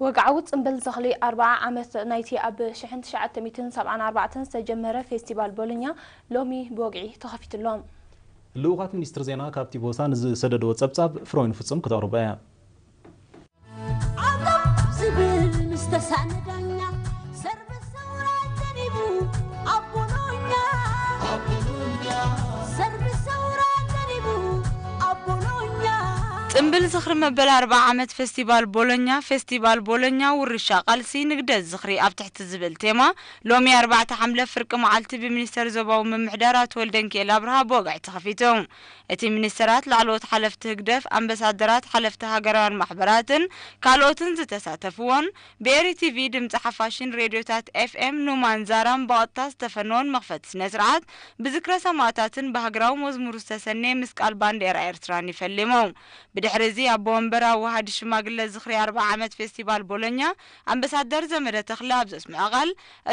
وجعوت انبل زخلي أربعة عمث نيتي أب شحن تشعة تميتين سبعان أربعة سجمرة فيستيبال بولنيا لومي بوقعي تخفيت اللوم لوغات منيستر زينا كابتي بوسان زي سدد واتساب ساب فروين ፅምብል ዝኽሪ መበል 40 ዓመት ፌስቲቫል ቦሎኛ ፌስቲቫል ቦሎኛ ውርሻ ቃልሲ ንግደት ዝኽሪ ኣብ ትሕቲ ዝብል ቴማ ሎሚ 4 ሓምለ ፍርቂ መዓልቲ ብሚኒስተር ዞባዊ ምምሕዳር ኣቶ ወልደንክኤል ኣብርሃ ብወጋዕ ተኸፊቱ እቲ ሚኒስተራት ላዕለዎት ሓለፍቲ ህግደፍ ኣምባሳደራት ሓለፍቲ ሃገራውያን ማሕበራትን ካልኦትን ዝተሳተፍዎን ብኤሪ ቲቪ ድምፂ ሓፋሽን ሬድዮታት ኤፍኤም ኑማን ዛራን ብቐጥታ ዝተፈነወን መኽፈቲ ስነ ስርዓት ብዝክረ ሰማዕታትን ብሃገራዊ መዝሙሩ ዝተሰነየ ምስ ቃል ባንዴራ ኤርትራን ይፈሊሙ دحرزي أبومبرا وهاد شماغل زخري أربع عمد فيستيفال بولونيا أمبسادر زمرة تخلاب زسم أغل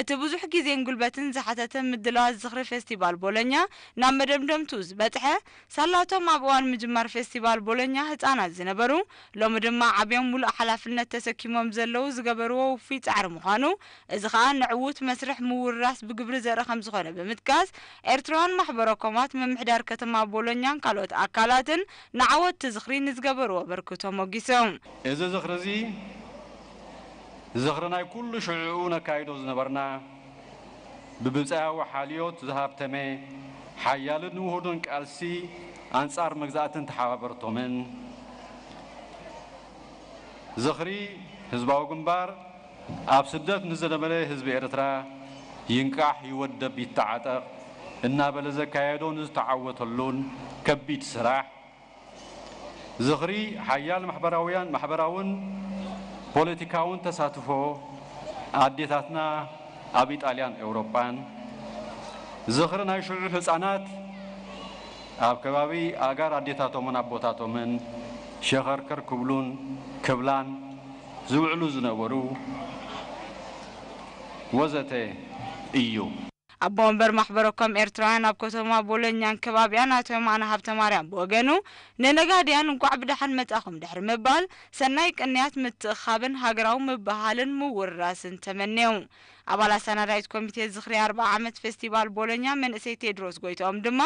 تبوزح كيزين قلبتن زحتة مدلا زخري فيستيفال بولونيا نام مدمدم توز بتحه سالاتو مع بوان مجمر فيستيفال بولونيا هتانا زنبرو لو مدمع عبيان مول أحلافنة تسكيمهم زلو زقبرو وفي تعر مخانو إذا خان نعوت مسرح راس بقبر زر خمس خانة بمتكاز إرتران محبرة كومات ممحدار كتما بولونيا كالوت أكالاتن نعوت تزخرين ዝገበርዎ በርክቶ መጊሶም እዚ ዝኽሪ እዚ ዝኽሪ ናይ ኩሉ ሽዑኡ ነካይዶ ዝነበርና ብብፅያዊ ሓልዮት ዝሃብተመ ሓያልን ውህዱን ቃልሲ ኣንጻር መግዛእትን ተሓባበርቶምን ዝኽሪ ህዝባዊ ግንባር ኣብ ስደት ንዘነበለ ህዝቢ ኤርትራ ይንቃሕ ይወደብ ይተዓጠቕ እናበለ ዘካየዶን ዝተዓወተሉን ከቢድ ስራሕ ዝኽሪ ሓያል ማሕበራውያን ማሕበራውን ፖለቲካውን ተሳትፎ ኣዴታትና ኣብ ኢጣልያን ኤውሮጳን ዝኽሪ ናይ ሽዑ ህፃናት ኣብ ከባቢ ኣጋር ኣዴታቶምን ኣቦታቶምን ሸኸርክር ክብሉን ክብላን ዝውዕሉ ዝነበሩ ወዘተ እዩ ኣቦ ወንበር ማሕበረኮም ኤርትራውያን ኣብ ከተማ ቦሎኛን ከባቢያን ኣቶ የማነ ሃብተ ማርያም ብወገኑ ንነጋድያን እንኳዕ ብድሓን መጻእኹም ድሕሪ ምባል ሰናይ ቅንያት ምትእኻብን ሃገራዊ ምባሃልን ምውርራስን ተመነዩ ኣባል ሰናዳይት ኮሚቴ ዝኽሪ ኣርባ ዓመት ፌስቲቫል ቦሎኛ መንእሰይ ቴድሮስ ጎይቶኦም ድማ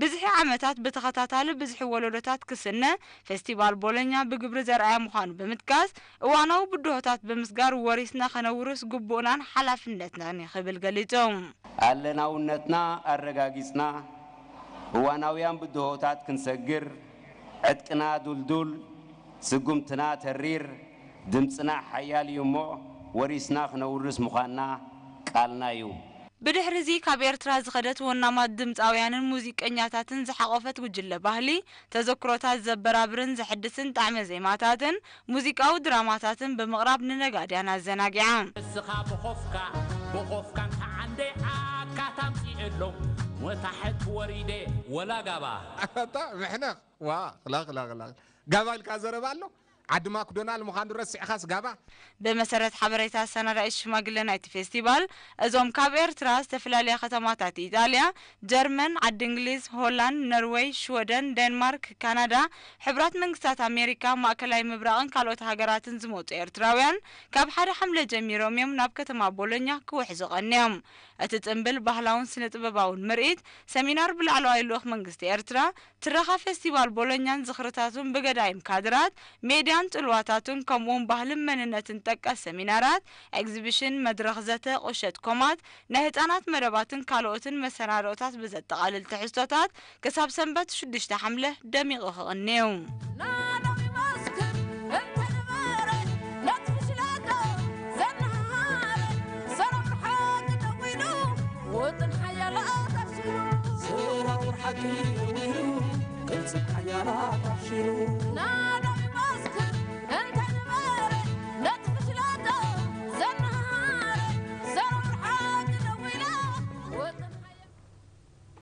ብዙሒ ዓመታት ብተኸታታሊ ብዙሒ ወለዶታት ክስነ ፌስቲቫል ቦሎኛ ብግብሪ ዘርኣያ ምዃኑ ብምጥቃስ እዋናዊ ብድሆታት ብምስጋር ወሪስና ከነውርስ ግቡእናን ሓላፍነትናን ይኽብል ገሊፆም ኣለናውነትና ኣረጋጊፅና እዋናውያን ብድሆታት ክንሰግር ዕጥቅና ዱልዱል ስጉምትና ተሪር ድምፅና ሓያል እዩ እሞ ወሪስና ክነውርስ ምዃንና ቃልና እዩ ብድሕሪ እዚ ካብ ኤርትራ ዝኸደት ወናማት ድምፃውያንን ሙዚቀኛታትን ዝሓቆፈት ጉጅለ ባህሊ ተዘክሮታት ዘበራብርን ዘሕድስን ጣዕመ ዜማታትን ሙዚቃዊ ድራማታትን ብምቕራብ ንነጋድያን ኣዘናጊዓ ንስኻ ብኾፍካ ብኾፍካን ከዓ له وتحت ወሪዴ ወላ ጋባ ምሕነኽ ዋ ክለኽለኽለ ጋባ ኢልካ ዘረባኣሎ ዓዲ ማክዶናል ምዃኑ ረሲዕኻስ ጋባ ብመሰረት ሓበሬታ ሰናዳኢ ሽማግለ ናይቲ ፌስቲቫል እዞም ካብ ኤርትራ ዝተፈላለያ ከተማታት ኢጣልያ ጀርመን ዓዲ እንግሊዝ ሆላንድ ኖርዌይ ሽወደን ደንማርክ ካናዳ ሕቡራት መንግስታት ኣሜሪካ ማእከላይ ምብራቕን ካልኦት ሃገራትን ዝመፁ ኤርትራውያን ካብ ሓደ ሓምለ ጀሚሮም እዮም ናብ ከተማ ቦሎኛ ክውሕዙ ቐንዮም እቲ ጥምብል ባህላውን ስነ ጥበባውን ምርኢት ሰሚናር ብላዕለዋይ ልኡኽ መንግስቲ ኤርትራ ትረኻ ፌስቲቫል ቦሎኛን ዝኽርታቱን ብገዳይም ካድራት ሜድያን ጥልዋታቱን ከምኡውን ባህልን መንነትን ጠቀስ ሰሚናራት ኤግዚቢሽን መድረኽ ዘተ ቁሸት ኮማት ናይ ህፃናት መደባትን ካልኦትን መሰናርኦታት ብዘጠቓልል ትሕዝቶታት ክሳብ ሰንበት 6 ዱሽተ ሓምለ ደሚቑ ክቕንዩ Nati, Kutsukayara, Shiru, Nati.